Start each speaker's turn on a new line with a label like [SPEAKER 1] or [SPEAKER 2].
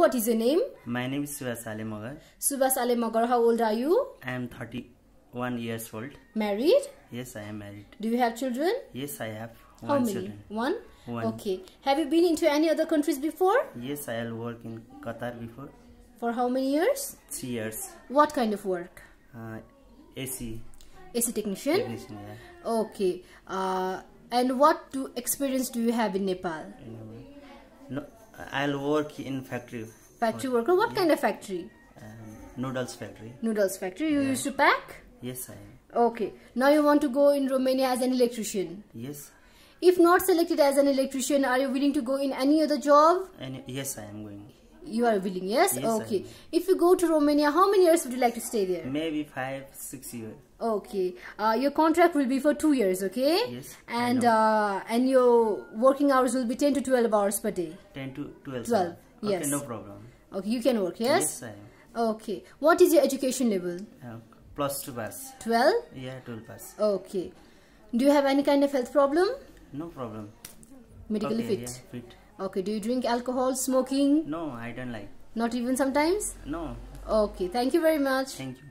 [SPEAKER 1] what is your name?
[SPEAKER 2] My name is Subhas Ale Magar.
[SPEAKER 1] Subhas Magar, how old are you?
[SPEAKER 2] I am 31 years old. Married? Yes, I am married.
[SPEAKER 1] Do you have children?
[SPEAKER 2] Yes, I have. One how many? Children.
[SPEAKER 1] One? One. Okay. Have you been into any other countries before?
[SPEAKER 2] Yes, I have worked in Qatar before.
[SPEAKER 1] For how many years? Three years. What kind of work?
[SPEAKER 2] Uh, AC.
[SPEAKER 1] AC technician? Technician, yeah. Okay. Uh, and what do, experience do you have in Nepal?
[SPEAKER 2] No, I'll work in factory.
[SPEAKER 1] Factory work. worker? What yeah. kind of factory? Um,
[SPEAKER 2] noodles factory.
[SPEAKER 1] Noodles factory. You yeah. used to pack?
[SPEAKER 2] Yes, I am.
[SPEAKER 1] Okay. Now you want to go in Romania as an electrician? Yes. If not selected as an electrician, are you willing to go in any other job?
[SPEAKER 2] Any, yes, I am going.
[SPEAKER 1] You are willing, yes? yes okay. If you go to Romania, how many years would you like to stay there?
[SPEAKER 2] Maybe five, six years.
[SPEAKER 1] Okay. Uh, your contract will be for two years, okay? Yes. And uh, and your working hours will be 10 to 12 hours per day?
[SPEAKER 2] 10 to 12. 12, yes. Okay, no problem.
[SPEAKER 1] Okay, you can work, yes? Yes, Okay. What is your education level?
[SPEAKER 2] Uh, plus 2 pass. 12? Yeah, 12 pass.
[SPEAKER 1] Okay. Do you have any kind of health problem? No problem. Medically okay, fit? Yeah, fit. Okay, do you drink alcohol, smoking?
[SPEAKER 2] No, I don't like.
[SPEAKER 1] Not even sometimes? No. Okay, thank you very much.
[SPEAKER 2] Thank you.